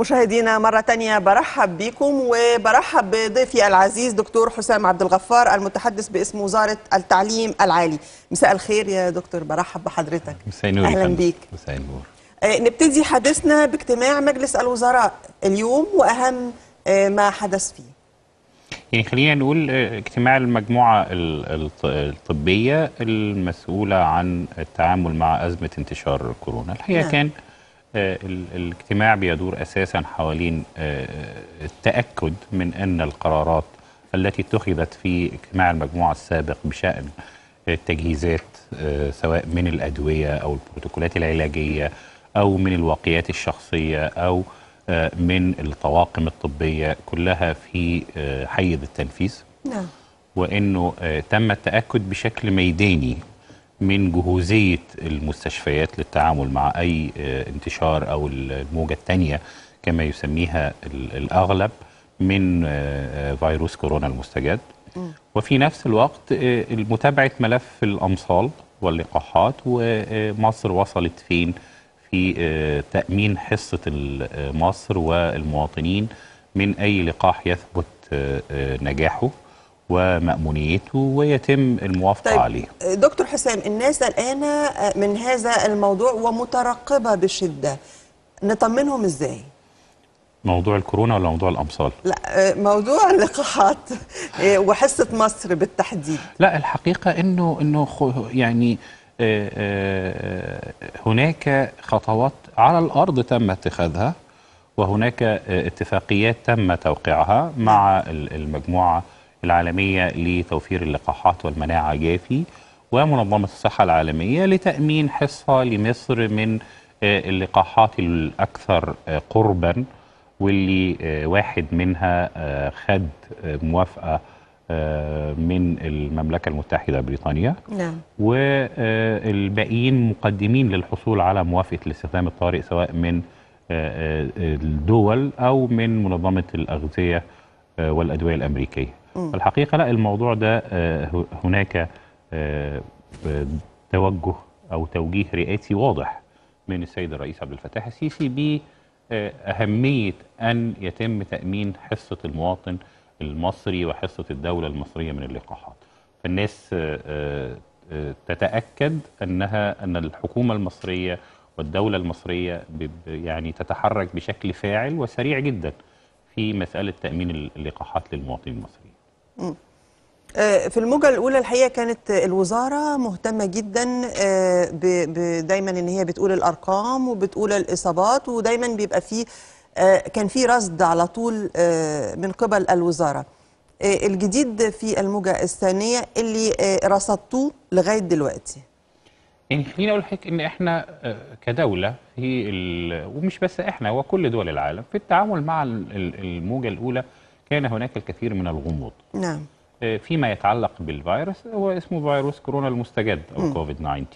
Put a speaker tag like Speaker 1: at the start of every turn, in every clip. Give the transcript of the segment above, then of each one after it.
Speaker 1: مشاهدينا مرة تانية برحب بكم وبرحب بضيفي العزيز دكتور حسام عبد الغفار المتحدث باسم وزارة التعليم العالي مساء الخير يا دكتور برحب بحضرتك
Speaker 2: مساء النور أهلا بك مساء النور
Speaker 1: آه، نبتدي حديثنا باجتماع مجلس الوزراء اليوم وأهم آه، ما حدث فيه
Speaker 2: يعني خلينا نقول آه، اجتماع المجموعة الطبية المسؤولة عن التعامل مع أزمة انتشار كورونا الحقيقة نعم. كان آه، الاجتماع بيدور اساسا حوالين آه، آه، التاكد من ان القرارات التي اتخذت في اجتماع المجموعه السابق بشان التجهيزات سواء من الادويه او البروتوكولات العلاجيه او من الواقيات الشخصيه او من الطواقم الطبيه كلها في حيز التنفيذ نعم وانه تم التاكد بشكل ميداني من جهوزية المستشفيات للتعامل مع أي آه، انتشار أو الموجة الثانية كما يسميها الأغلب من آه، آه، فيروس كورونا المستجد وفي نفس الوقت متابعة ملف الأمصال واللقاحات ومصر وصلت فين في تأمين حصة مصر والمواطنين من أي لقاح يثبت نجاحه ومأمونيته ويتم الموافقة طيب عليه
Speaker 1: دكتور حسام الناس الآن من هذا الموضوع ومترقبة بشدة نطمنهم إزاي؟
Speaker 2: موضوع الكورونا ولا موضوع الامصال؟
Speaker 1: لا موضوع اللقاحات إيه، وحصه مصر بالتحديد.
Speaker 2: لا الحقيقه انه انه يعني آه، آه، هناك خطوات على الارض تم اتخاذها وهناك آه، اتفاقيات تم توقيعها مع نعم. المجموعه العالمية لتوفير اللقاحات والمناعة جافي ومنظمة الصحة العالمية لتأمين حصة لمصر من آه، اللقاحات الأكثر آه، قربا واللي آه، واحد منها خد موافقة من المملكة المتحدة بريطانيا نعم. والباقيين مقدمين للحصول على موافقة الاستخدام الطارئ سواء من الدول أو من منظمة الأغذية والأدوية الأمريكية الحقيقه لا الموضوع ده آه، هناك آه، آه، توجه او توجيه رئاسي واضح من السيد الرئيس عبد الفتاح السيسي باهميه ان يتم تامين حصه المواطن المصري وحصه الدوله المصريه من اللقاحات فالناس تتاكد انها ان الحكومه المصريه والدوله المصريه يعني تتحرك بشكل فاعل وسريع جدا في مساله تامين اللقاحات للمواطنين المصريين
Speaker 1: آه، في الموجة الأولى الحقيقة كانت الوزارة مهتمة جدا آه، دايما إن هي بتقول الأرقام وبتقول الإصابات ودايما بيبقى فيه آه، كان في رصد على طول من قبل الوزارة الجديد في الموجة الثانية اللي رصدتوه لغاية دلوقتي
Speaker 2: يعني خليني اقول لحضرتك ان احنا كدوله في ومش بس احنا وكل دول العالم في التعامل مع الموجه الاولى كان هناك الكثير من الغموض نعم آه، فيما يتعلق بالفيروس هو اسمه فيروس كورونا المستجد أو كوفيد 19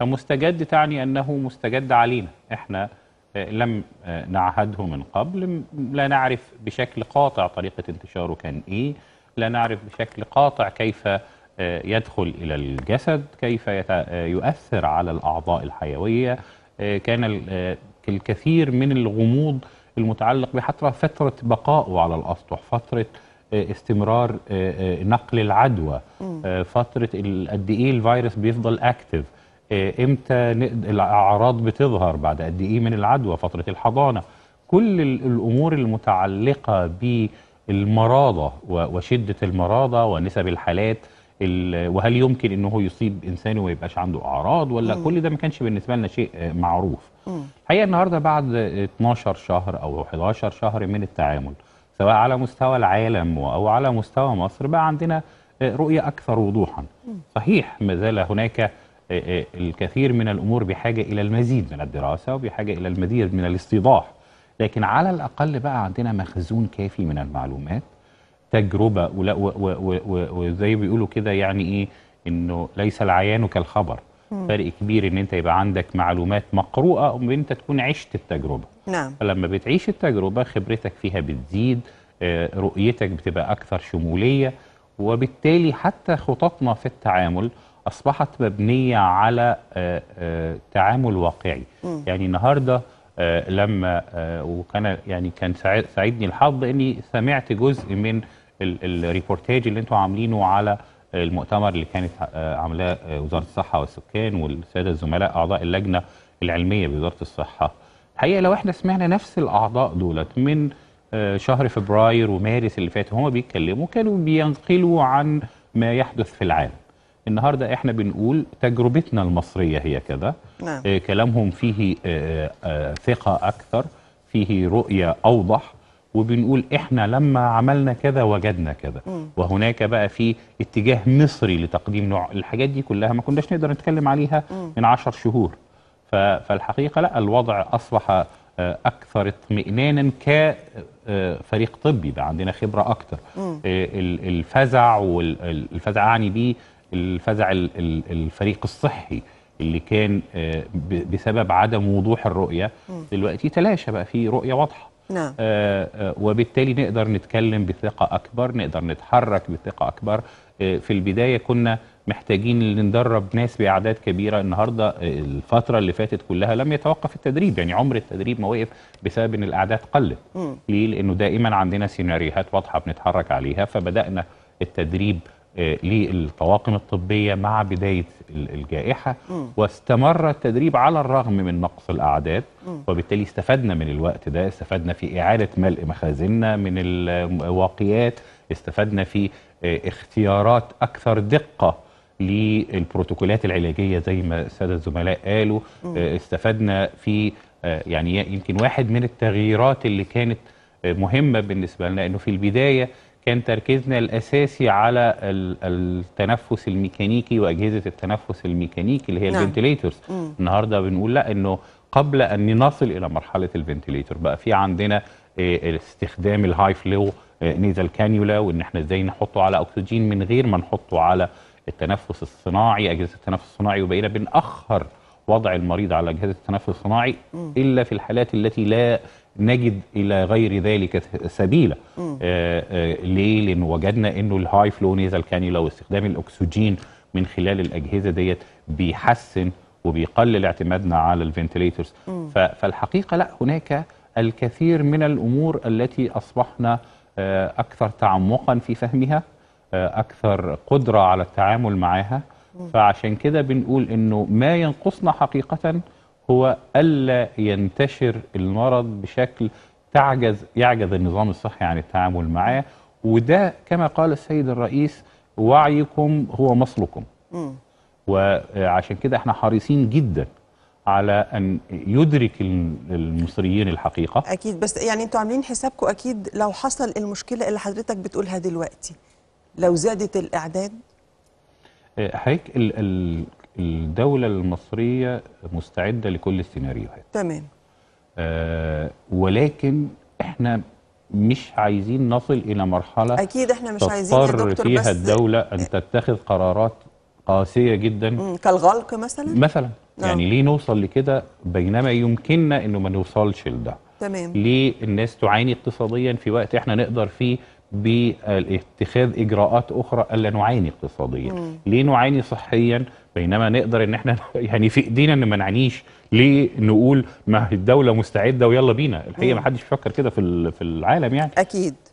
Speaker 2: فمستجد تعني أنه مستجد علينا إحنا آه، لم آه، نعهده من قبل لا نعرف بشكل قاطع طريقة انتشاره كان إيه لا نعرف بشكل قاطع كيف يدخل إلى الجسد كيف يؤثر على الأعضاء الحيوية كان الكثير من الغموض المتعلق بحترة فترة بقائه على الأسطح فترة آه، استمرار آه، آه، نقل العدوى فترة قد إيه الفيروس بيفضل أكتف إمتى الأعراض بتظهر بعد قد إيه من العدوى فترة الحضانة كل الأمور المتعلقة بالمرارة وشدة المرارة ونسب الحالات وهل يمكن ان هو يصيب انسان وما يبقاش عنده اعراض ولا مم. كل ده ما كانش بالنسبه لنا شيء معروف الحقيقه النهارده بعد 12 شهر او 11 شهر من التعامل سواء على مستوى العالم او على مستوى مصر بقى عندنا رؤيه اكثر وضوحا مم. صحيح ما زال هناك آه، آه، الكثير من الامور بحاجه الى المزيد من الدراسه وبحاجه الى المزيد من الاستيضاح لكن على الاقل بقى عندنا مخزون كافي من المعلومات تجربه وزي بيقولوا كده يعني ايه انه ليس العيان كالخبر فرق كبير ان انت يبقى عندك معلومات مقروءه وإن انت تكون عشت التجربه نعم فلما بتعيش التجربه خبرتك فيها بتزيد آه، رؤيتك بتبقى اكثر شموليه وبالتالي حتى خططنا في التعامل اصبحت مبنيه على آه، آه، تعامل واقعي مم. يعني النهارده لما وكان يعني كان ساعدني الحظ اني سمعت جزء من الريبورتاج اللي انتم عاملينه على المؤتمر اللي كانت آه، عاملاه آه، وزاره الصحه والسكان والساده الزملاء اعضاء اللجنه العلميه بوزاره الصحه الحقيقه لو احنا سمعنا نفس الاعضاء دولت من آه، شهر فبراير ومارس اللي فات هما بيتكلموا كانوا بينقلوا عن ما يحدث في العالم النهارده احنا بنقول تجربتنا المصريه هي كذا نعم. كلامهم فيه ثقه اكثر فيه رؤيه اوضح وبنقول احنا لما عملنا كذا وجدنا كذا وهناك بقى في اتجاه مصري لتقديم نوع الحاجات دي كلها ما كناش نقدر نتكلم عليها من عشر شهور فالحقيقه لا الوضع اصبح آه، اكثر اطمئنانا كفريق آه، طبي بقى عندنا خبره اكثر آه، الفزع والفزع اعني بيه الفزع الفريق الصحي اللي كان بسبب عدم وضوح الرؤيه دلوقتي تلاشى بقى في رؤيه واضحه نعم. آه، آه، وبالتالي نقدر نتكلم بثقة أكبر نقدر نتحرك بثقة أكبر آه، في البداية كنا محتاجين ندرب ناس بأعداد كبيرة النهاردة الفترة اللي فاتت كلها لم يتوقف التدريب يعني عمر التدريب ما وقف بسبب أن الأعداد قلت ليه؟ لأنه دائما عندنا سيناريوهات واضحة بنتحرك عليها فبدأنا التدريب آه، للطواقم الطبية مع بداية الجائحة م. واستمر التدريب على الرغم من نقص الأعداد م. وبالتالي استفدنا من الوقت ده استفدنا في إعادة ملء مخازننا من الواقيات استفدنا في آه، اختيارات أكثر دقة للبروتوكولات العلاجية زي ما السادة الزملاء قالوا م. آه، استفدنا في يعني يمكن واحد من التغييرات اللي كانت مهمة بالنسبة لنا أنه في البداية كان تركيزنا الاساسي على التنفس الميكانيكي واجهزه التنفس الميكانيكي اللي هي نعم. الفنتليتورز النهارده بنقول لا انه قبل ان نصل الى مرحله الفنتليتور بقى في عندنا آه، استخدام الهاي فلو نيزل كانيولا وان احنا ازاي نحطه على اكسجين من غير ما نحطه على التنفس الصناعي اجهزه التنفس الصناعي وبقينا بنأخر وضع المريض على اجهزه التنفس الصناعي الا في الحالات التي لا نجد إلى غير ذلك سبيلا آه، آه، ليه؟ لأن وجدنا أنه الهاي فلو نيزل كانيولا واستخدام الأكسجين من خلال الأجهزة ديت بيحسن وبيقلل اعتمادنا على الفنتليترز فالحقيقة لا هناك الكثير من الأمور التي أصبحنا آه، أكثر تعمقا في فهمها أكثر قدرة على التعامل معها فعشان كده بنقول أنه ما ينقصنا حقيقة هو ألا ينتشر المرض بشكل تعجز يعجز النظام الصحي عن التعامل معاه وده كما قال السيد الرئيس وعيكم هو مصلكم وعشان كده احنا حريصين جدا على ان يدرك المصريين الحقيقه
Speaker 1: اكيد بس يعني انتوا عاملين حسابكم اكيد لو حصل المشكله اللي حضرتك بتقولها دلوقتي لو زادت الاعداد
Speaker 2: حضرتك آه، الدولة المصرية مستعدة لكل السيناريوهات تمام آه ولكن احنا مش عايزين نصل إلى مرحلة أكيد احنا مش عايزين يا دكتور فيها بس الدولة أن تتخذ قرارات قاسية جدا كالغلق
Speaker 1: مثلا مثلا
Speaker 2: نعم. يعني ليه نوصل لكده بينما يمكننا أنه ما نوصلش لده تمام ليه الناس تعاني اقتصاديا في وقت احنا نقدر فيه باتخاذ اجراءات اخرى الا نعاني اقتصاديا مم. ليه نعاني صحيا بينما نقدر ان احنا يعني في ايدينا ان ما نعانيش ليه نقول ما الدوله مستعده ويلا بينا الحقيقه ما حدش بيفكر كده في في العالم يعني اكيد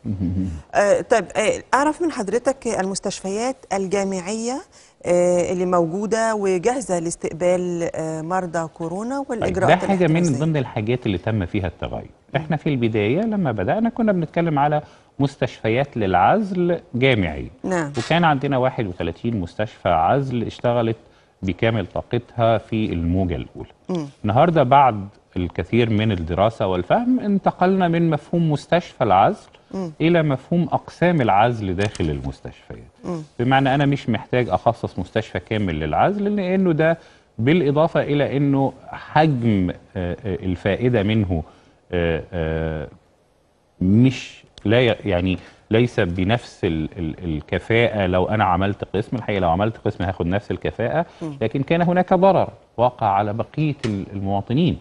Speaker 1: آه طيب آه اعرف من حضرتك المستشفيات الجامعيه آه اللي موجوده وجاهزه لاستقبال آه مرضى كورونا
Speaker 3: طيب، والاجراءات طيب ده حاجه من
Speaker 2: ضمن الحاجات اللي تم فيها التغير احنا في البدايه لما بدانا كنا بنتكلم على مستشفيات للعزل جامعي نعم. وكان عندنا 31 مستشفى عزل اشتغلت بكامل طاقتها في الموجة الأولى م. النهاردة بعد الكثير من الدراسة والفهم انتقلنا من مفهوم مستشفى العزل م. إلى مفهوم أقسام العزل داخل المستشفيات م. بمعنى أنا مش محتاج أخصص مستشفى كامل للعزل لأنه ده بالإضافة إلى أنه حجم آه، آه، الفائدة منه آه، مش لا يعني ليس بنفس ال ال الكفاءة لو أنا عملت قسم الحقيقة لو عملت قسم هاخد نفس الكفاءة لكن كان هناك ضرر وقع على بقية المواطنين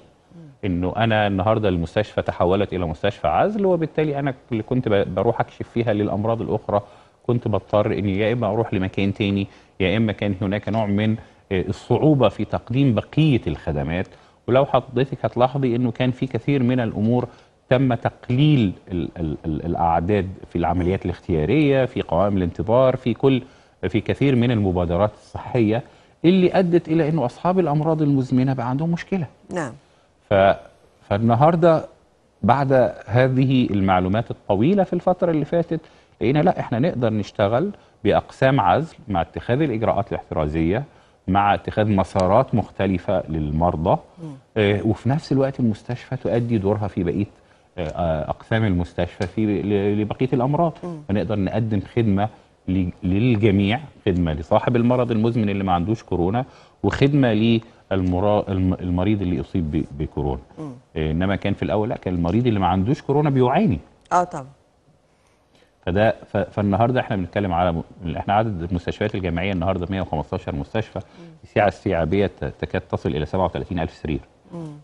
Speaker 2: انه انا النهارده المستشفى تحولت الى مستشفى عزل وبالتالي انا اللي كنت بروح اكشف فيها للامراض الاخرى كنت بضطر اني يا اما اروح لمكان تاني يا اما كان هناك نوع من آه، الصعوبه في تقديم بقيه الخدمات ولو حضرتك هتلاحظي انه كان في كثير من الامور تم تقليل الـ الـ الـ الأعداد في العمليات الاختيارية في قوائم الانتظار في كل في كثير من المبادرات الصحية اللي أدت إلى أنه أصحاب الأمراض المزمنة بقى عندهم مشكلة نعم ف... فالنهاردة بعد هذه المعلومات الطويلة في الفترة اللي فاتت لقينا لا احنا نقدر نشتغل بأقسام عزل مع اتخاذ الإجراءات الاحترازية مع اتخاذ مسارات مختلفة للمرضى اه وفي نفس الوقت المستشفى تؤدي دورها في بقية آه، اقسام المستشفى في لبقيه الامراض فنقدر نقدم خدمه للجميع خدمه لصاحب المرض المزمن اللي ما عندوش كورونا وخدمه للمريض اللي يصيب بكورونا انما كان في الاول لا كان المريض اللي ما عندوش كورونا بيعاني اه طبعا فده فالنهارده احنا بنتكلم على احنا عدد المستشفيات الجامعيه النهارده 115 مستشفى السعه السيعه تكاد تصل الى 37000 سرير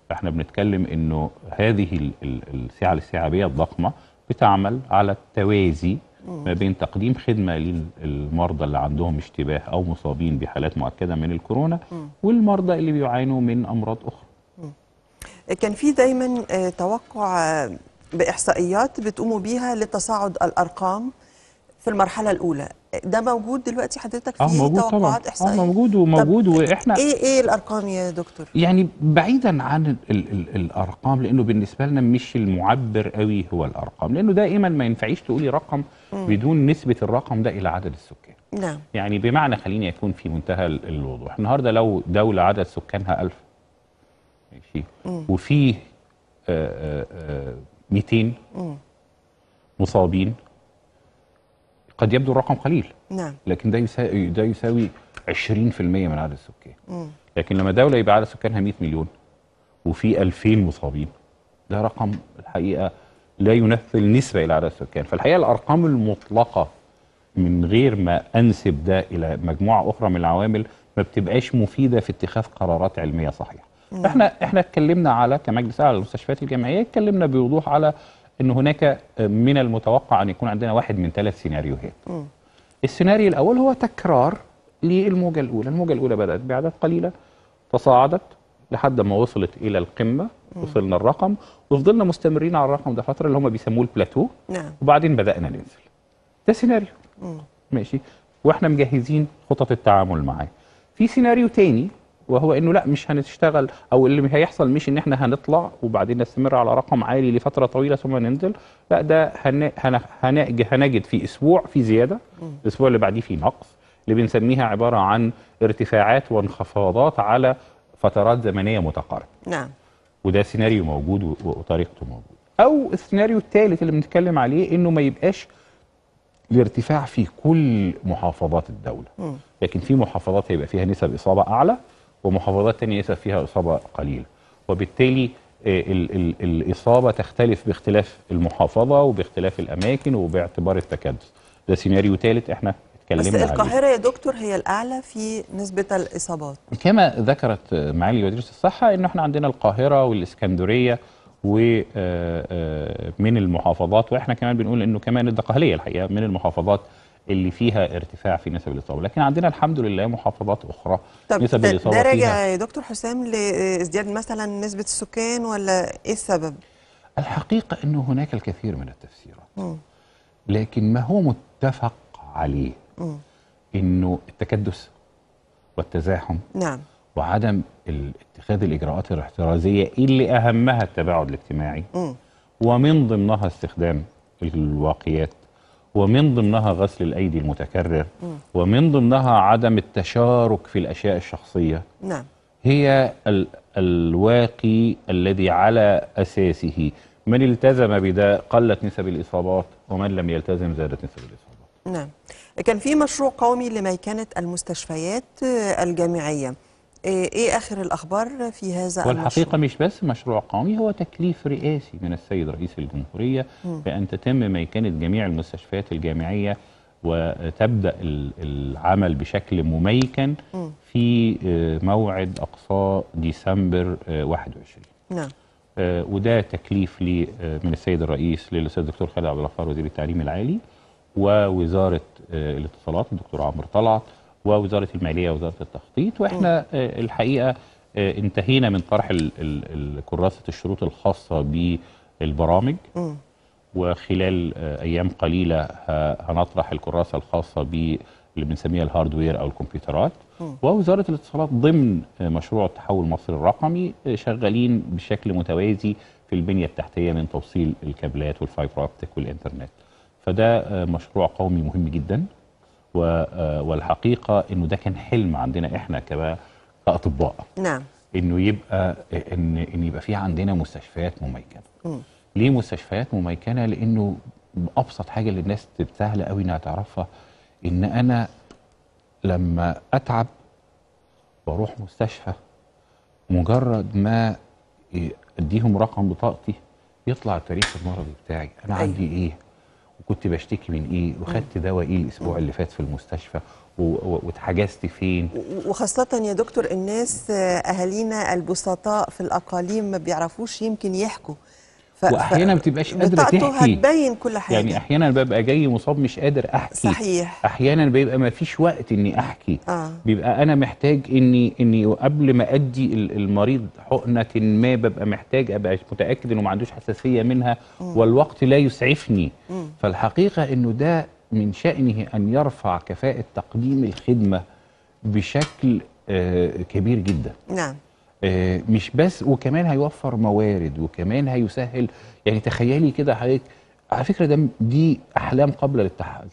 Speaker 2: فاحنا بنتكلم انه هذه السعه الاستيعابيه الضخمه بتعمل على التوازي ما بين تقديم خدمة للمرضى اللي عندهم اشتباه أو مصابين بحالات مؤكدة من الكورونا والمرضى اللي بيعانوا من أمراض أخرى
Speaker 1: كان في دايما آه، توقع آه، بإحصائيات بتقوموا بيها لتصاعد الأرقام في المرحلة الأولى ده موجود دلوقتي حضرتك آه، في موجود توقعات آه، احصائيه
Speaker 2: اه موجود وموجود إيه واحنا ايه
Speaker 1: ايه الارقام يا دكتور
Speaker 2: يعني بعيدا عن الـ الـ الارقام لانه بالنسبه لنا مش المعبر قوي هو الارقام لانه دائما ما ينفعيش تقولي رقم بدون نسبه الرقم ده الى عدد السكان نعم يعني بمعنى خليني اكون في منتهى الوضوح النهارده لو دوله عدد سكانها 1000 ماشي وفي 200 آه، مصابين قد يبدو الرقم قليل نعم لكن ده يساوي ده يساوي 20% من عدد السكان لكن لما دوله يبقى عدد سكانها 100 مليون وفي 2000 مصابين ده رقم الحقيقه لا يمثل نسبه الى عدد السكان فالحقيقه الارقام المطلقه من غير ما انسب ده الى مجموعه اخرى من العوامل ما بتبقاش مفيده في اتخاذ قرارات علميه صحيحه نعم. احنا احنا اتكلمنا على كمجلس اعلى للمستشفيات الجامعيه اتكلمنا بوضوح على ان هناك آه، من المتوقع ان يكون عندنا واحد من ثلاث سيناريوهات م. السيناريو الاول هو تكرار للموجه الاولى الموجه الاولى بدات باعداد قليله تصاعدت لحد ما وصلت الى القمه م. وصلنا الرقم وفضلنا مستمرين على الرقم ده فتره اللي هم بيسموه البلاتو نعم. وبعدين بدانا ننزل ده سيناريو م. ماشي واحنا مجهزين خطط التعامل معاه في سيناريو تاني وهو انه لا مش هنشتغل او اللي هيحصل مش ان احنا هنطلع وبعدين نستمر على رقم عالي لفتره طويله ثم ننزل لا ده هنجد هنجد في اسبوع في زياده الاسبوع اللي بعديه في نقص اللي بنسميها عباره عن ارتفاعات وانخفاضات على فترات زمنيه متقاربه نعم وده سيناريو موجود وطريقته موجوده او السيناريو الثالث اللي بنتكلم عليه انه ما يبقاش الارتفاع في كل محافظات الدوله م. لكن في محافظات هيبقى فيها نسب اصابه اعلى ومحافظات تانية يسبب فيها إصابة قليلة وبالتالي آه، الإصابة تختلف باختلاف المحافظة وباختلاف الأماكن وباعتبار التكدس ده سيناريو ثالث احنا اتكلمنا بس القاهرة
Speaker 1: يا دكتور هي الأعلى في نسبة الإصابات
Speaker 2: كما ذكرت معالي وزيرة الصحة إن احنا عندنا القاهرة والإسكندرية ومن آه، آه، المحافظات واحنا كمان بنقول انه كمان الدقهليه الحقيقه من المحافظات اللي فيها ارتفاع في نسب الاصابه لكن عندنا الحمد لله محافظات اخرى طب نسب الاصابه ده راجع
Speaker 1: يا دكتور حسام لازدياد مثلا نسبه السكان ولا ايه السبب
Speaker 2: الحقيقه انه هناك الكثير من التفسيرات م. لكن ما هو متفق عليه م. انه التكدس والتزاحم نعم وعدم اتخاذ الاجراءات الاحترازيه اللي اهمها التباعد الاجتماعي م. ومن ضمنها استخدام الواقيات ومن ضمنها غسل الأيدي المتكرر ومن ضمنها عدم التشارك في الأشياء الشخصية نعم هي ال الواقي الذي على أساسه من التزم بده قلت نسب الإصابات ومن لم يلتزم زادت نسب الإصابات
Speaker 1: نعم كان في مشروع قومي كانت المستشفيات آه، الجامعية إيه،, إيه آخر الأخبار في هذا والحقيقة المشروع؟
Speaker 2: مش بس مشروع قومي هو تكليف رئاسي من السيد رئيس الجمهورية م. بأن تتم ميكنة جميع المستشفيات الجامعية وتبدأ العمل بشكل مميكن في آه، موعد أقصى ديسمبر 21 آه، نعم آه، وده تكليف لي من السيد الرئيس للأستاذ الدكتور خالد عبد الغفار وزير التعليم العالي ووزارة الاتصالات الدكتور عمرو طلعت ووزاره الماليه ووزاره التخطيط واحنا آه، الحقيقه آه، انتهينا من طرح كراسه الشروط الخاصه بالبرامج وخلال آه، ايام قليله هنطرح الكراسه الخاصه ب اللي بنسميها الهاردوير او الكمبيوترات ووزاره الاتصالات ضمن مشروع التحول مصر الرقمي شغالين بشكل متوازي في البنيه التحتيه من توصيل الكابلات والفايبر اوبتيك والانترنت فده مشروع قومي مهم جدا آه، والحقيقة أنه ده كان حلم عندنا إحنا كأطباء نعم أنه يبقى إن, إن يبقى في عندنا مستشفيات مميكنة مم. ليه مستشفيات مميكنة؟ لأنه أبسط حاجة للناس سهلة قوي إنها تعرفها إن أنا لما أتعب بروح مستشفى مجرد ما أديهم رقم بطاقتي يطلع التاريخ المرضي بتاعي أنا أيوه. عندي إيه وكنت بشتكي من ايه وخدت دواء ايه الاسبوع اللي فات في المستشفى واتحجزت فين
Speaker 1: وخاصة يا دكتور الناس آه، أهالينا البسطاء في الأقاليم ما بيعرفوش يمكن يحكوا واحيانا ما بتبقاش قادره تحكي هتبين كل حاجه
Speaker 2: يعني احيانا ببقى جاي مصاب مش قادر احكي صحيح احيانا بيبقى ما فيش وقت اني احكي آه. بيبقى انا محتاج اني اني قبل ما ادي المريض حقنه ما ببقى محتاج ابقى متاكد انه ما عندوش حساسيه منها م. والوقت لا يسعفني م. فالحقيقه انه ده من شأنه أن يرفع كفاءة تقديم الخدمة بشكل آه، كبير جدا نعم آه، مش بس وكمان هيوفر موارد وكمان هيسهل يعني تخيلي كده حضرتك على فكره ده دي احلام قبل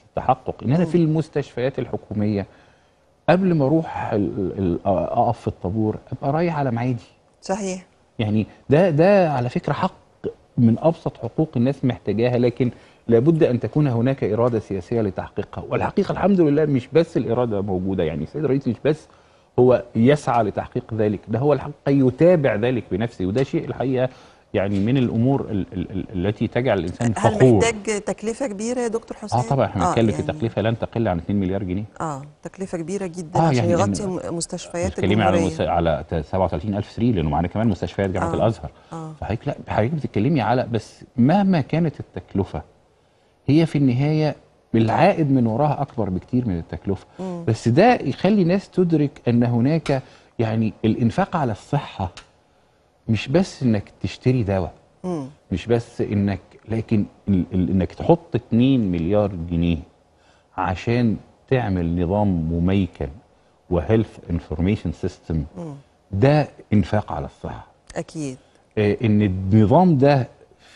Speaker 2: التحقق ان انا في المستشفيات الحكوميه قبل ما اروح اقف في الطابور ابقى رايح على ميعادي صحيح يعني ده ده على فكره حق من ابسط حقوق الناس محتاجاها لكن لابد ان تكون هناك اراده سياسيه لتحقيقها والحقيقه الحمد لله مش بس الاراده موجوده يعني السيد الرئيس مش بس هو يسعى لتحقيق ذلك ده هو الحقيقة يتابع ذلك بنفسه وده شيء الحقيقة يعني من الامور ال ال ال التي تجعل الانسان فخور هل محتاج
Speaker 1: تكلفه كبيره يا دكتور حسين اه طبعا احنا بنتكلم آه يعني في
Speaker 2: تكلفه لن تقل عن 2 مليار جنيه
Speaker 1: اه تكلفه كبيره
Speaker 2: جدا آه عشان يعني يغطي
Speaker 1: مستشفيات بتتكلمي على مست...
Speaker 2: على 37000 سرير لانه معانا كمان مستشفيات جامعه آه الازهر آه فحضرتك لا حضرتك بتتكلمي على بس مهما كانت التكلفه هي في النهايه العائد من وراها اكبر بكتير من التكلفه مم. بس ده يخلي ناس تدرك ان هناك يعني الانفاق على الصحه مش بس انك تشتري دواء مش بس انك لكن انك تحط 2 مليار جنيه عشان تعمل نظام مميكن وهيلث انفورميشن سيستم ده انفاق على الصحه اكيد آه ان النظام ده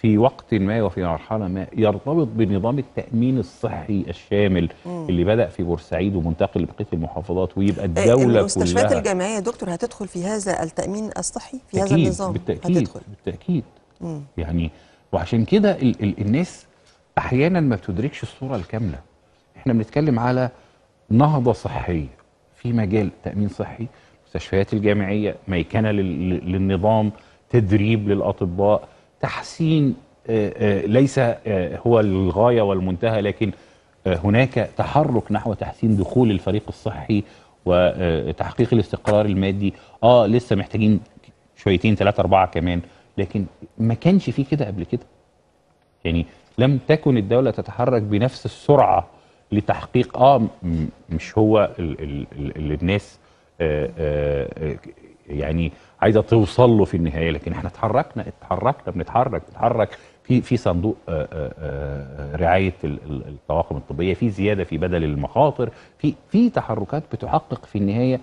Speaker 2: في وقت ما وفي مرحلة ما يرتبط بنظام التأمين الصحي الشامل مم. اللي بدأ في بورسعيد ومنتقل لبقية المحافظات ويبقى آه، الدولة كلها المستشفيات الجامعية
Speaker 1: يا دكتور هتدخل في هذا التأمين الصحي في هذا النظام بالتأكيد
Speaker 2: هتدخل. بالتأكيد مم. يعني وعشان كده ال ال الناس أحيانا ما بتدركش الصورة الكاملة احنا بنتكلم على نهضة صحية في مجال تأمين صحي مستشفيات الجامعية ميكنة للنظام تدريب للأطباء تحسين آه، آه، ليس آه، هو الغاية والمنتهى لكن هناك تحرك نحو تحسين دخول الفريق الصحي وتحقيق الاستقرار المادي اه لسه محتاجين شويتين ثلاثة أربعة كمان لكن ما كانش فيه كده قبل كده يعني لم تكن الدولة تتحرك بنفس السرعة لتحقيق اه مش هو اللي الناس آه آه يعني عايزه توصل له في النهايه لكن احنا اتحركنا اتحركنا بنتحرك بنتحرك في في صندوق آه، آه، آه، رعايه الطواقم الطبيه في زياده في بدل المخاطر في في تحركات بتحقق في النهايه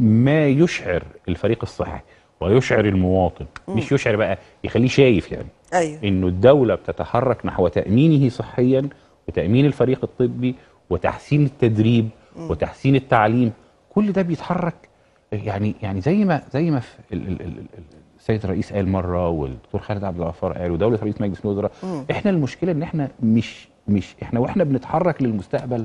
Speaker 2: ما يشعر الفريق الصحي ويشعر المواطن مش يشعر بقى يخليه شايف يعني أيوه. انه الدوله بتتحرك نحو تامينه صحيا وتامين الفريق الطبي وتحسين التدريب وتحسين التعليم كل ده بيتحرك يعني يعني زي ما زي ما السيد الرئيس قال مره والدكتور خالد عبد الغفار قال ودوله رئيس مجلس الوزراء احنا المشكله ان احنا مش مش احنا واحنا بنتحرك للمستقبل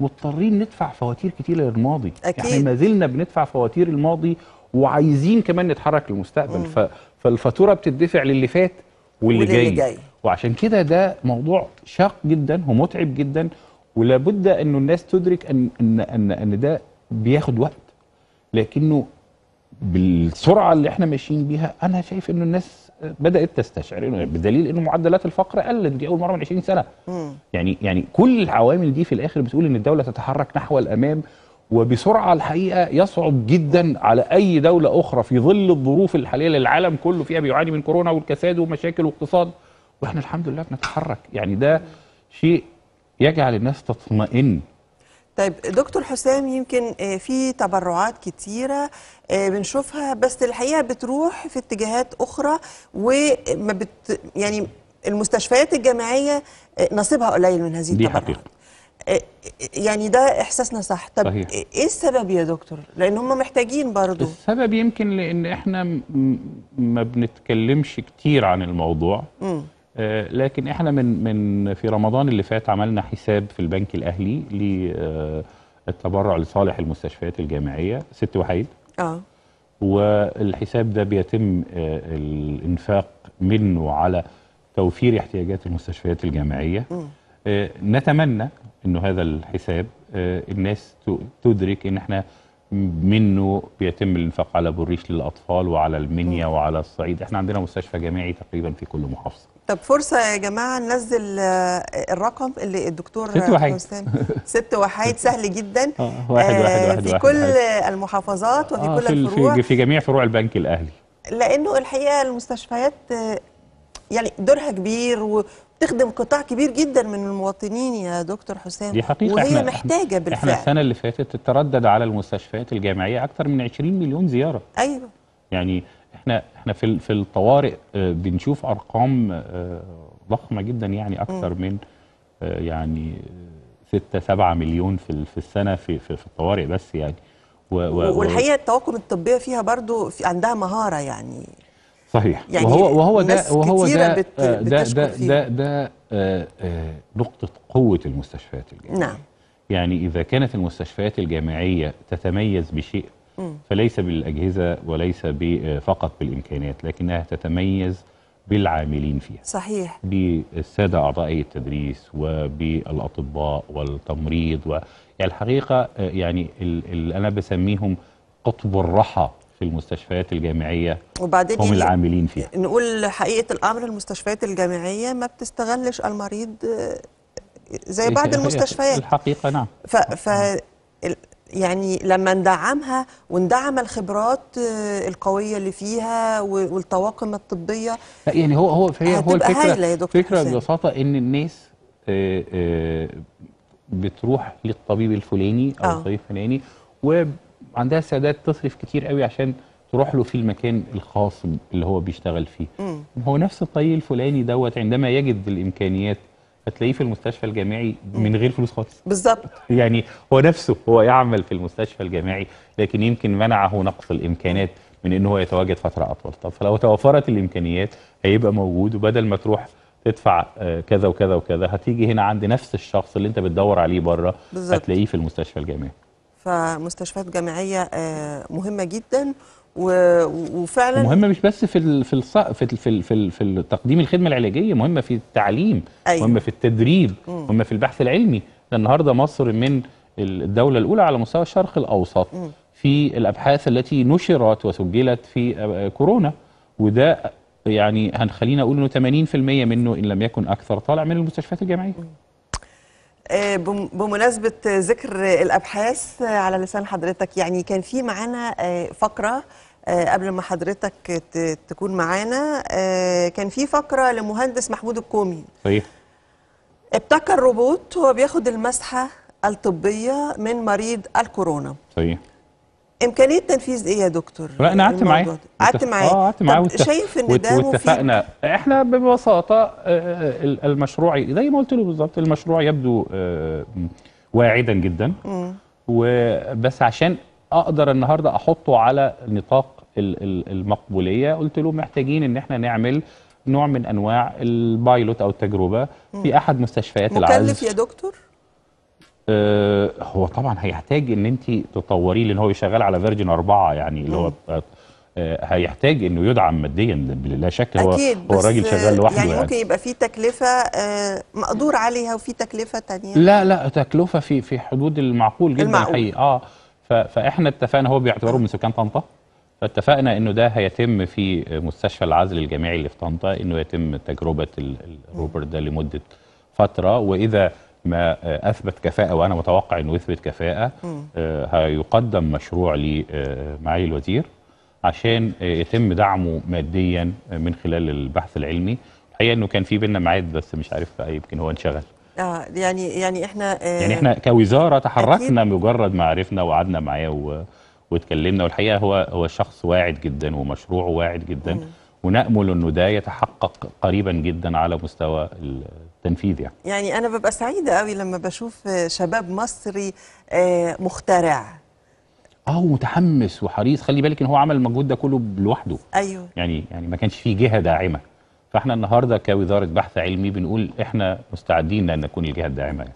Speaker 2: مضطرين ندفع فواتير كتير للماضي أكيد. احنا يعني ما زلنا بندفع فواتير الماضي وعايزين كمان نتحرك للمستقبل ف... فالفاتوره بتدفع للي فات واللي, واللي جاي. جاي وعشان كده ده موضوع شاق جدا ومتعب جدا ولابد انه الناس تدرك ان ان ان, أن ده بياخد وقت لكنه بالسرعه اللي احنا ماشيين بيها انا شايف انه الناس بدات تستشعر انه بدليل انه معدلات الفقر قلت دي اول مره من 20 سنه مم. يعني يعني كل العوامل دي في الاخر بتقول ان الدوله تتحرك نحو الامام وبسرعه الحقيقه يصعب جدا على اي دوله اخرى في ظل الظروف الحاليه اللي العالم كله فيها بيعاني من كورونا والكساد ومشاكل واقتصاد واحنا الحمد لله بنتحرك يعني ده شيء يجعل الناس تطمئن
Speaker 1: طيب دكتور حسام يمكن آه، في تبرعات كتيرة آه، بنشوفها بس الحقيقة بتروح في اتجاهات أخرى وما بت يعني المستشفيات الجامعية آه، نصيبها قليل من هذه التبرعات دي حقيقة يعني ده احساسنا صح طب صحيح. ايه السبب يا دكتور لان هم محتاجين برضو
Speaker 2: السبب يمكن لان احنا ما بنتكلمش كتير عن الموضوع م. آه، لكن احنا من من في رمضان اللي فات عملنا حساب في البنك الاهلي للتبرع آه، لصالح المستشفيات الجامعيه ست وحيد اه والحساب ده بيتم آه، الانفاق منه على توفير احتياجات المستشفيات الجامعيه م. نتمنى انه هذا الحساب الناس تدرك ان احنا منه بيتم الانفاق على بوريش للاطفال وعلى المنيا وعلى الصعيد احنا عندنا مستشفى جامعي تقريبا في كل محافظه
Speaker 1: طب فرصة يا جماعة ننزل آه، الرقم اللي الدكتور ست وحيد ست وحيد سهل جدا آه واحد واحد
Speaker 2: آه، واحد, في واحد كل واحد. أيوة.
Speaker 1: المحافظات وفي آه كل في الفروع
Speaker 2: في جميع فروع البنك الأهلي
Speaker 1: لأنه الحقيقة المستشفيات آه، يعني دورها كبير وتخدم قطاع كبير جدا من المواطنين يا دكتور حسام دي حقيقة وهي احنا محتاجة بالفعل احنا
Speaker 2: السنة اللي فاتت تردد على المستشفيات الجامعية أكثر من 20 مليون زيارة أيوه يعني احنا احنا في في الطوارئ آه، بنشوف ارقام آه، ضخمه جدا يعني اكثر من آه، يعني 6 7 مليون في في السنه في في, في الطوارئ بس يعني و و والحقيقه
Speaker 1: التوقف الطبيه فيها برضو في عندها مهاره يعني
Speaker 3: صحيح
Speaker 2: يعني وهو وهو ده وهو ده ده ده ده ده, ده نقطه قوه المستشفيات الجامعيه نعم يعني اذا كانت المستشفيات الجامعيه تتميز بشيء فليس بالأجهزة وليس فقط بالإمكانيات لكنها تتميز بالعاملين فيها صحيح بالسادة أعضاء التدريس وبالأطباء والتمريض و... يعني الحقيقة يعني اللي أنا بسميهم قطب الرحى في المستشفيات الجامعية وبعدين هم العاملين فيها
Speaker 1: نقول حقيقة الأمر المستشفيات الجامعية ما بتستغلش المريض آه، زي إيه، بعض المستشفيات
Speaker 2: الحقيقة نعم
Speaker 1: ف... ف... يعني لما ندعمها وندعم الخبرات آه، القويه اللي فيها والطواقم الطبيه يعني هو هو هي هو الفكره يا دكتور فكره
Speaker 2: ببساطه ان الناس آه، آه، بتروح للطبيب الفلاني او الطبيب الفلاني وعندها استعداد تصرف كتير قوي عشان تروح له في المكان الخاص اللي هو بيشتغل فيه م. هو نفس الطبيب الفلاني دوت عندما يجد الامكانيات هتلاقيه في المستشفى الجامعي من غير فلوس خالص بالظبط يعني هو نفسه هو يعمل في المستشفى الجامعي لكن يمكن منعه نقص الامكانات من ان هو يتواجد فتره اطول طب فلو توفرت الامكانيات هيبقى موجود وبدل ما تروح تدفع آه، كذا وكذا وكذا هتيجي هنا عند نفس الشخص اللي انت بتدور عليه بره هتلاقيه في المستشفى الجامعي
Speaker 1: فمستشفيات جامعيه آه، مهمه جدا وفعلا مهمه
Speaker 2: مش بس في ال في في ال في, ال في, ال في تقديم الخدمه العلاجيه مهمه في التعليم أيوة. مهمه في التدريب مم. مهمه في البحث العلمي النهارده مصر من الدوله الاولى على مستوى الشرق الاوسط مم. في الابحاث التي نشرت وسجلت في آه، آه، كورونا وده يعني هنخلينا اقول انه 80% منه ان لم يكن اكثر طالع من المستشفيات الجامعيه مم.
Speaker 1: آه، بمناسبة ذكر الأبحاث على لسان حضرتك يعني كان في معانا فقرة آه، قبل ما حضرتك تكون معانا آه، كان في فقره لمهندس محمود الكومي طيب ابتكر روبوت هو بياخد المسحه الطبيه من مريض الكورونا طيب امكانيه تنفيذ ايه يا دكتور لا انا قعدت معاه قعدت معاه اه قعدت معاه شايف ان
Speaker 2: ده واتفقنا احنا ببساطه آه، المشروع زي ما قلت له بالظبط المشروع يبدو واعدا جدا وبس عشان اقدر النهارده احطه على نطاق المقبوليه قلت له محتاجين ان احنا نعمل نوع من انواع البايلوت او التجربه في احد مستشفيات العز مكلف يا دكتور آه، هو طبعا هيحتاج ان انت تطوريه لان هو شغال على فيرجن أربعة يعني اللي هو آه، هيحتاج انه يدعم ماديا لا شك هو أكيد هو راجل شغال يعني لوحده يعني, يعني ممكن
Speaker 1: يبقى في تكلفه آه، مقدور عليها وفي تكلفه ثانيه لا
Speaker 2: لا تكلفه في في حدود المعقول جدا المعقول. الحقيقه اه فاحنا اتفقنا هو باعتباره من سكان طنطا فاتفقنا انه ده هيتم في مستشفى العزل الجامعي اللي في طنطا انه يتم تجربه الروبر ده لمده فتره واذا ما اثبت كفاءه وانا متوقع انه يثبت كفاءه آه، هيقدم مشروع لمعالي آه، الوزير عشان آه، يتم دعمه ماديا من خلال البحث العلمي الحقيقه انه كان في بينا ميعاد بس مش عارف بقى يمكن هو انشغل
Speaker 1: اه يعني يعني احنا آه يعني احنا
Speaker 2: كوزاره تحركنا مجرد ما عرفنا وقعدنا معاه واتكلمنا والحقيقه هو هو شخص واعد جدا ومشروعه واعد جدا مم. ونامل انه ده يتحقق قريبا جدا على مستوى التنفيذ يعني.
Speaker 1: يعني انا ببقى سعيده قوي لما بشوف شباب مصري آه، مخترع
Speaker 2: اه ومتحمس وحريص خلي بالك ان هو عمل المجهود ده كله لوحده ايوه يعني يعني ما كانش فيه جهه داعمه فاحنا النهارده كوزاره بحث علمي بنقول احنا مستعدين لان نكون الجهه الداعمه يعني.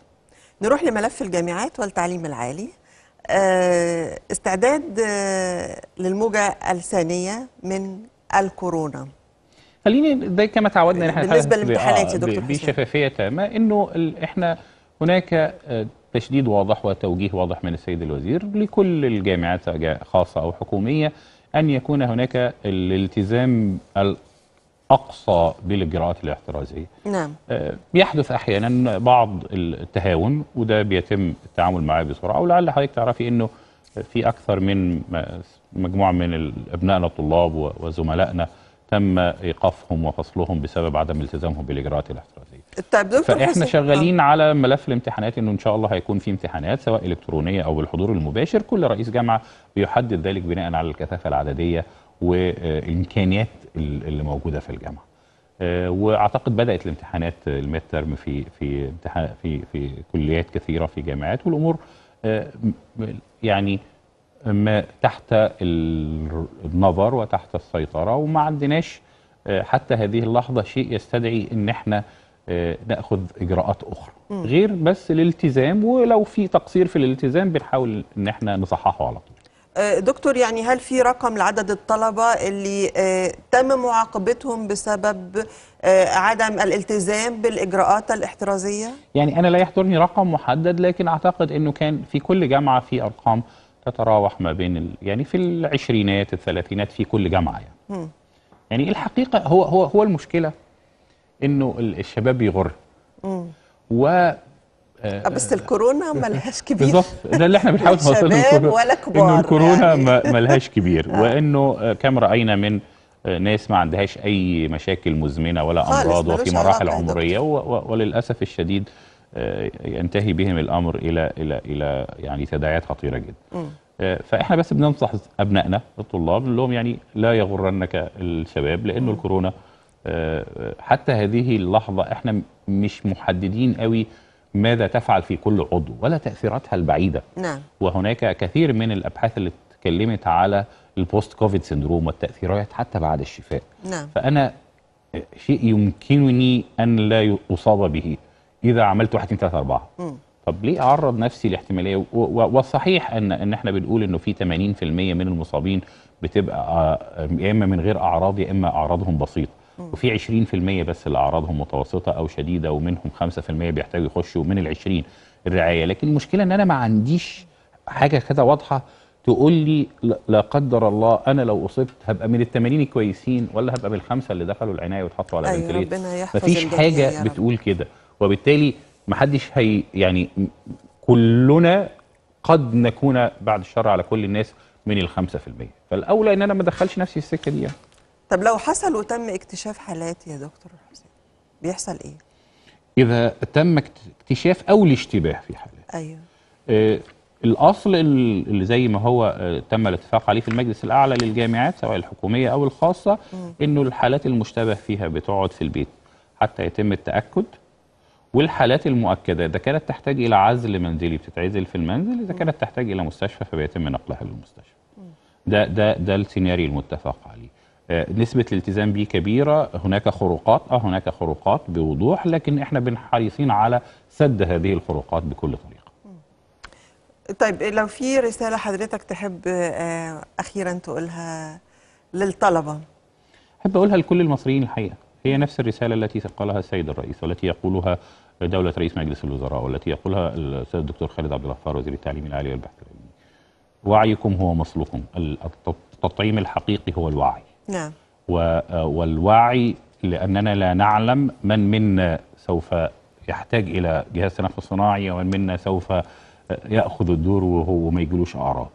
Speaker 1: نروح لملف الجامعات والتعليم العالي آه، استعداد آه، للموجة الثانية من الكورونا
Speaker 2: خليني زي كما تعودنا نحن بالنسبه للامتحانات يا دكتور حسين بشفافيه تامه انه احنا هناك آه، تشديد واضح وتوجيه واضح من السيد الوزير لكل الجامعات خاصه او حكوميه ان يكون هناك الالتزام أقصى بالإجراءات الاحترازية نعم. بيحدث آه، أحيانا بعض التهاون وده بيتم التعامل معاه بسرعة ولعل حضرتك تعرفي أنه في أكثر من مجموعة من أبنائنا الطلاب وزملائنا تم ايقافهم وفصلهم بسبب عدم التزامهم بالاجراءات الاحترازيه.
Speaker 1: طيب دكتور فاحنا شغالين آه.
Speaker 2: على ملف الامتحانات انه ان شاء الله هيكون في امتحانات سواء الكترونيه او بالحضور المباشر، كل رئيس جامعه بيحدد ذلك بناء على الكثافه العدديه والامكانيات اللي موجوده في الجامعه آه، واعتقد بدات الامتحانات آه، الميد ترم في في امتحان في في كليات كثيره في جامعات والامور آه، يعني ما تحت النظر وتحت السيطره وما عندناش حتى هذه اللحظه شيء يستدعي ان احنا ناخذ اجراءات اخرى غير بس الالتزام ولو في تقصير في الالتزام بنحاول ان احنا نصححه على طول
Speaker 1: آه، دكتور يعني هل في رقم لعدد الطلبة اللي آه، تم معاقبتهم بسبب آه، عدم الالتزام بالإجراءات الاحترازية؟
Speaker 2: يعني أنا لا يحضرني رقم محدد لكن أعتقد أنه كان في كل جامعة في أرقام تتراوح ما بين ال... يعني في العشرينات الثلاثينات في كل جامعة يعني. م. يعني الحقيقة هو هو هو المشكلة أنه الشباب بيغر و آه، آه، بس آه،
Speaker 1: الكورونا ملهاش كبير بالظبط ده اللي احنا بنحاول نوصله ولا كبار انه الكورونا
Speaker 2: يعني. ملهاش كبير وانه كم راينا من ناس ما عندهاش اي مشاكل مزمنه ولا امراض وفي مراحل عمريه وللاسف الشديد ينتهي بهم الامر الى الى الى يعني تداعيات خطيره جدا. فاحنا بس بننصح ابنائنا الطلاب نقول لهم يعني لا يغرنك الشباب لانه الكورونا حتى هذه اللحظه احنا مش محددين قوي ماذا تفعل في كل عضو ولا تأثيراتها البعيدة نعم. وهناك كثير من الأبحاث اللي اتكلمت على البوست كوفيد سندروم والتأثيرات حتى بعد الشفاء نعم. فأنا شيء يمكنني أن لا أصاب به إذا عملت 1 2 3 4 م. طب ليه أعرض نفسي لاحتمالية والصحيح أن إن إحنا بنقول إنه في 80% من المصابين بتبقى آه، يا إما من غير أعراض يا إما أعراضهم بسيطة وفي 20% بس اللي اعراضهم متوسطه او شديده ومنهم 5% بيحتاجوا يخشوا من ال 20 الرعايه لكن المشكله ان انا ما عنديش حاجه كده واضحه تقول لي لا قدر الله انا لو اصبت هبقى من الثمانين الكويسين ولا هبقى بالخمسه اللي دخلوا العنايه واتحطوا على أيوة ما مفيش حاجه بتقول كده وبالتالي محدش هي يعني كلنا قد نكون بعد الشر على كل الناس من الخمسة في المية فالأولى إن أنا ما أدخلش نفسي في السكة دي يعني.
Speaker 1: طب لو حصل وتم اكتشاف حالات يا دكتور حسين بيحصل ايه؟
Speaker 2: اذا تم اكتشاف او الاشتباه في حالات ايوه آه الاصل اللي زي ما هو آه، تم الاتفاق عليه في المجلس الاعلى للجامعات سواء الحكوميه او الخاصه انه الحالات المشتبه فيها بتقعد في البيت حتى يتم التاكد والحالات المؤكده اذا كانت تحتاج الى عزل منزلي بتتعزل في المنزل اذا كانت تحتاج الى مستشفى فبيتم نقلها للمستشفى ده ده ده السيناريو المتفق عليه آه، نسبة الالتزام به كبيرة هناك خروقات اه هناك خروقات بوضوح لكن احنا حريصين على سد هذه الخروقات بكل طريقة
Speaker 1: طيب لو في رسالة حضرتك تحب آه، أخيرا تقولها للطلبة
Speaker 2: أحب أقولها لكل المصريين الحقيقة هي نفس الرسالة التي قالها السيد الرئيس والتي يقولها دولة رئيس مجلس الوزراء والتي يقولها الأستاذ الدكتور خالد عبد الغفار وزير التعليم العالي والبحث العلمي وعيكم هو مصلكم التطعيم الحقيقي هو الوعي نعم والوعي لأننا لا نعلم من منا سوف يحتاج إلى جهاز تنفس صناعي ومن منا سوف يأخذ الدور وهو ما يجيلوش أعراض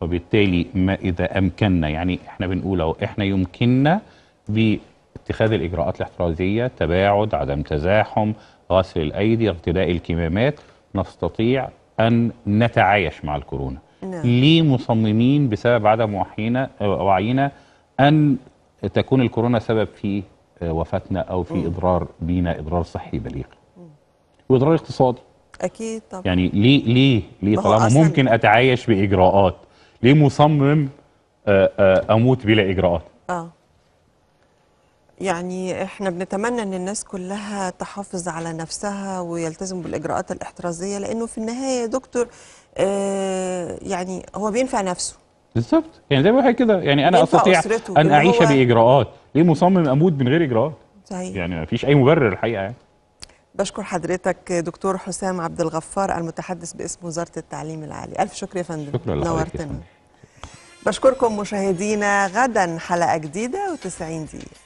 Speaker 2: وبالتالي ما إذا أمكننا يعني إحنا بنقول أهو إحنا يمكننا باتخاذ الإجراءات الاحترازية تباعد عدم تزاحم غسل الأيدي ارتداء الكمامات نستطيع أن نتعايش مع الكورونا نعم. ليه مصممين بسبب عدم وعينا أن تكون الكورونا سبب في آه، وفاتنا أو في إضرار بينا إضرار صحي بليغ وإضرار اقتصادي أكيد طبعا يعني ليه ليه ليه طالما ممكن أتعايش بإجراءات ليه مصمم آه، آه، أموت بلا إجراءات؟
Speaker 1: آه يعني احنا بنتمنى ان الناس كلها تحافظ على نفسها ويلتزم بالاجراءات الاحترازيه لانه في النهايه يا دكتور آه يعني هو بينفع نفسه
Speaker 2: بالظبط يعني زي ما حضرتك كده يعني انا استطيع ان اعيش هو... باجراءات ليه مصمم اموت من غير اجراءات صحيح يعني ما فيش اي مبرر الحقيقه يعني
Speaker 1: بشكر حضرتك دكتور حسام عبد الغفار المتحدث باسم وزاره التعليم العالي الف شكر يا فندم شكرا نورتنا بشكركم مشاهدينا غدا حلقه جديده و90 دقيقه